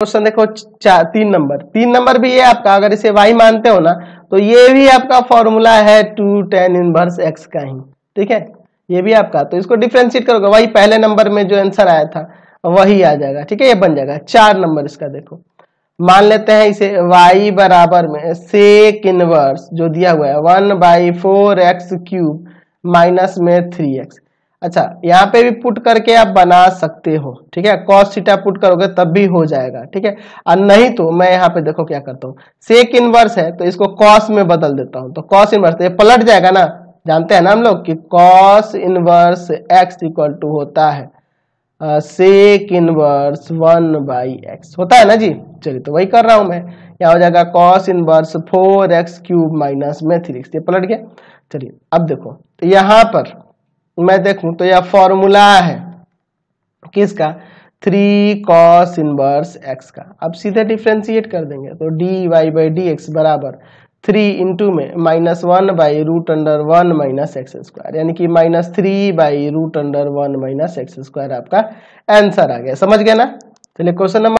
question देखो चार तीन नंबर तीन नंबर भी ये आपका अगर इसे वाई मानते हो ना तो ये भी आपका फॉर्मूला है टू टेन इनवर्स एक्स का ही ठीक है ये भी आपका तो इसको डिफ्रेंशिएट करोगे वही पहले नंबर में जो आंसर आया था वही आ जाएगा ठीक है ये बन जाएगा चार नंबर इसका देखो मान लेते हैं इसे वाई बराबर में सेक इनवर्स जो दिया हुआ है one by four x cube minus में थ्री एक्स अच्छा यहाँ पे भी पुट करके आप बना सकते हो ठीक है कॉस सीटा पुट करोगे तब भी हो जाएगा ठीक है और नहीं तो मैं यहाँ पे देखो क्या करता हूँ सेक इनवर्स है तो इसको कॉस में बदल देता हूँ तो कॉस इनवर्स तो ये पलट जाएगा ना जानते हैं ना हम लोग कि cos inverse x equal to होता है sec inverse one by x होता है ना जी चलिए तो वही कर रहा हूं मैं यहाँ हो जाएगा cos inverse four x cube minus में थ्री एक्स ये पलट गया चलिए अब देखो तो यहाँ पर मैं देखूं तो यह फॉर्मूला है किसका थ्री कॉस इनवर्स एक्स का अब सीधे डिफ्रेंशिएट कर देंगे तो d y by d x बराबर थ्री इंटू में minus one by root under one minus x square यानी कि minus three by root under one minus x square आपका आंसर आ गया समझ गया ना चलिए क्वेश्चन नंबर